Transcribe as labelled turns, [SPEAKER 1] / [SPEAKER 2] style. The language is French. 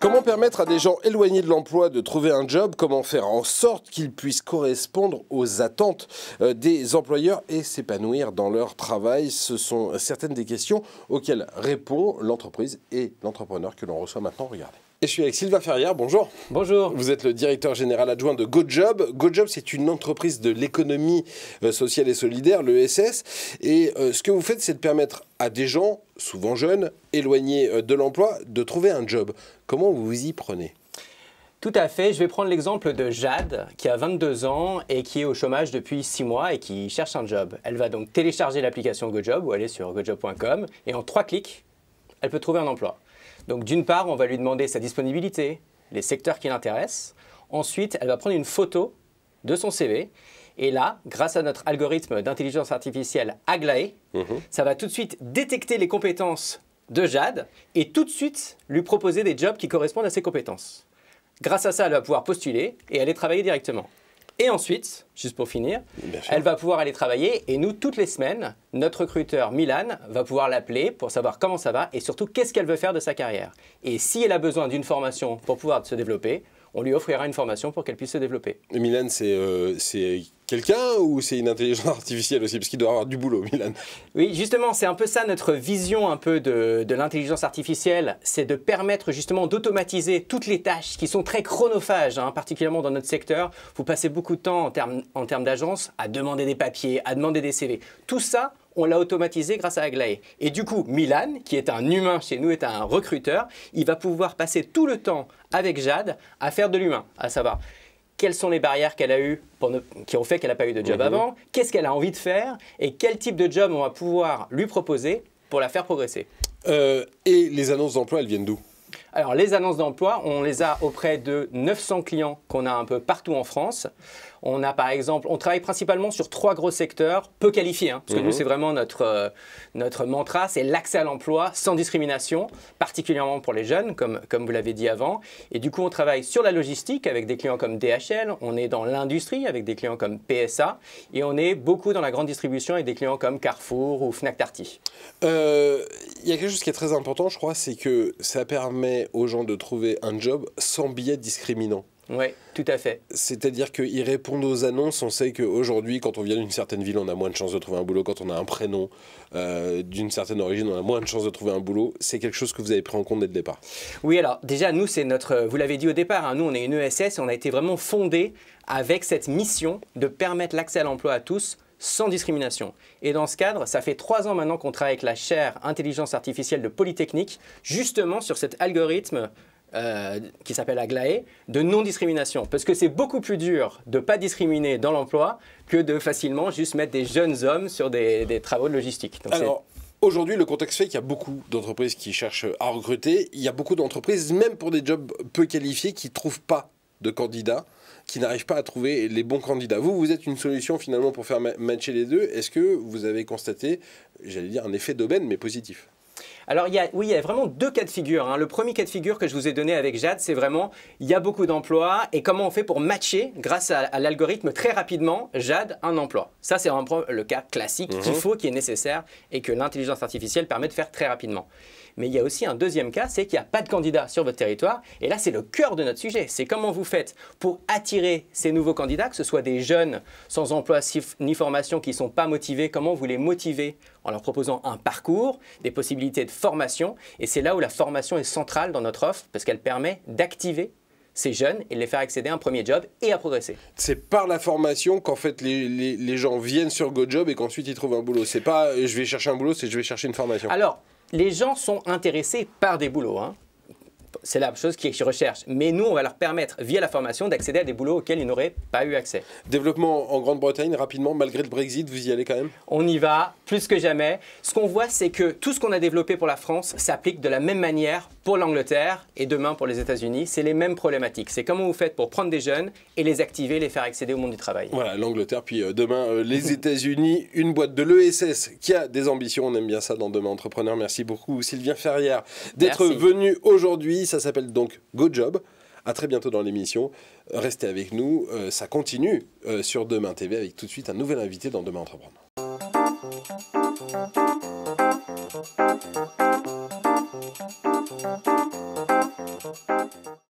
[SPEAKER 1] Comment permettre à des gens éloignés de l'emploi de trouver un job Comment faire en sorte qu'ils puissent correspondre aux attentes euh, des employeurs et s'épanouir dans leur travail Ce sont certaines des questions auxquelles répond l'entreprise et l'entrepreneur que l'on reçoit maintenant. Regardez. Et je suis avec Sylvain Ferrière, bonjour. Bonjour. Vous êtes le directeur général adjoint de GoJob. GoJob, c'est une entreprise de l'économie euh, sociale et solidaire, l'ESS. Et euh, ce que vous faites, c'est de permettre à des gens, souvent jeunes, éloignés euh, de l'emploi, de trouver un job. Comment vous vous y prenez
[SPEAKER 2] tout à fait. Je vais prendre l'exemple de Jade, qui a 22 ans et qui est au chômage depuis 6 mois et qui cherche un job. Elle va donc télécharger l'application GoJob ou aller sur gojob.com et en 3 clics, elle peut trouver un emploi. Donc d'une part, on va lui demander sa disponibilité, les secteurs qui l'intéressent. Ensuite, elle va prendre une photo de son CV. Et là, grâce à notre algorithme d'intelligence artificielle Aglaé, mhm. ça va tout de suite détecter les compétences de Jade et tout de suite lui proposer des jobs qui correspondent à ses compétences. Grâce à ça, elle va pouvoir postuler et aller travailler directement. Et ensuite, juste pour finir, elle va pouvoir aller travailler et nous, toutes les semaines, notre recruteur Milan va pouvoir l'appeler pour savoir comment ça va et surtout qu'est-ce qu'elle veut faire de sa carrière. Et si elle a besoin d'une formation pour pouvoir se développer, on lui offrira une formation pour qu'elle puisse se développer. Milan, c'est euh, quelqu'un ou c'est une intelligence artificielle aussi Parce qu'il doit avoir du boulot, Milan. Oui, justement, c'est un peu ça notre vision un peu de, l'intelligence artificielle. C'est de permettre justement d'automatiser toutes les tâches qui sont très chronophages, hein, particulièrement dans notre secteur. Vous passez beaucoup de temps en termes en d'agence à demander des papiers, à demander des CV. Tout ça, on l'a automatisé grâce à Aglaé. Et du coup, Milan, qui est un humain chez nous, est un recruteur, il va pouvoir passer tout le temps avec Jade à faire de l'humain, à ah, savoir quelles sont les barrières qu'elle a eues qui ont fait qu'elle n'a pas eu de job mhm. avant, qu'est-ce qu'elle a envie de faire et quel type de job on va pouvoir lui proposer pour la faire progresser. Euh, et les annonces d'emploi, elles viennent d'où alors, les annonces d'emploi, on les a auprès de 900 clients qu'on a un peu partout en France. On a par exemple, on travaille principalement sur trois gros secteurs peu qualifiés, hein, parce que nous mhm. c'est vraiment notre, euh, notre mantra, c'est l'accès à l'emploi sans discrimination, particulièrement pour les jeunes, comme, comme vous l'avez dit avant. Et du coup, on travaille sur la logistique avec des clients comme DHL, on est dans l'industrie avec des clients comme PSA, et on est beaucoup dans la grande distribution avec des clients comme Carrefour ou Fnac Tarty. Euh, il y a quelque chose qui est très
[SPEAKER 1] important, je crois, c'est que ça permet aux gens de trouver un job sans biais discriminant. Oui, tout à fait. C'est-à-dire qu'ils répondent aux annonces. On sait qu'aujourd'hui, quand on vient d'une certaine ville, on a moins de chances de trouver un boulot. Quand on a un prénom euh, d'une certaine origine, on a moins de chances de trouver un boulot. C'est quelque chose que vous avez pris en compte dès le départ.
[SPEAKER 2] Oui, alors déjà, nous, c'est notre. Vous l'avez dit au départ, hein, nous, on est une ESS on a été vraiment fondé avec cette mission de permettre l'accès à l'emploi à tous sans discrimination. Et dans ce cadre, ça fait trois ans maintenant qu'on travaille avec la chaire intelligence artificielle de Polytechnique, justement sur cet algorithme euh, qui s'appelle Aglaé, de non-discrimination. Parce que c'est beaucoup plus dur de ne pas discriminer dans l'emploi que de facilement juste mettre des jeunes hommes sur des, travaux de logistique. Alors, Aujourd'hui, le contexte fait qu'il y a beaucoup d'entreprises
[SPEAKER 1] qui cherchent à recruter. Il y a beaucoup d'entreprises, même pour des jobs peu qualifiés, qui ne trouvent pas de candidats qui n'arrivent pas à trouver les bons candidats. Vous, vous êtes une solution finalement pour faire matcher les deux. Est-ce que vous avez constaté, j'allais dire, un effet d'aubaine, mais positif
[SPEAKER 2] alors il y oui, il y a vraiment deux cas de figure. Hein. Le premier cas de figure que je vous ai donné avec Jade, c'est vraiment il y a beaucoup d'emplois et comment on fait pour matcher grâce à, l'algorithme très rapidement Jade un emploi. Ça c'est le cas classique mhm. qu'il faut, qui est nécessaire et que l'intelligence artificielle permet de faire très rapidement. Mais il y a aussi un deuxième cas, c'est qu'il n'y a pas de candidats sur votre territoire. Et là, c'est le cœur de notre sujet. C'est comment vous faites pour attirer ces nouveaux candidats, que ce soit des jeunes sans emploi ni formation qui ne sont pas motivés, comment vous les motivez en leur proposant un parcours, des possibilités de formation. Et c'est là où la formation est centrale dans notre offre, parce qu'elle permet d'activer ces jeunes et de les faire accéder à un premier job et à progresser.
[SPEAKER 1] C'est par la formation qu'en fait les, gens viennent sur
[SPEAKER 2] GoJob et qu'ensuite ils trouvent un boulot. C'est pas euh, je vais chercher un boulot, c'est je vais chercher une formation. Alors, les gens sont intéressés par des boulots. Hein c'est la chose qu'ils recherchent. Mais nous, on va leur permettre, via la formation, d'accéder à des boulots auxquels ils n'auraient pas eu accès. Développement en Grande-Bretagne, rapidement, malgré le Brexit, vous y allez quand même On y va, plus que jamais. Ce qu'on voit, c'est que tout ce qu'on a développé pour la France s'applique de la même manière pour l'Angleterre et demain pour les États-Unis. C'est les mêmes problématiques. C'est comment vous faites pour prendre des jeunes et les activer, les faire accéder au monde du travail. Voilà, l'Angleterre, puis euh, demain, euh, les États-Unis,
[SPEAKER 1] une boîte de l'ESS qui a des ambitions. On aime bien ça dans Demain Entrepreneur. Merci beaucoup, Sylvien Ferrière, d'être venu aujourd'hui ça s'appelle donc Good Job. À très bientôt dans l'émission. Restez avec nous. Euh, ça continue euh, sur Demain TV avec tout de suite un nouvel invité dans Demain Entreprendre.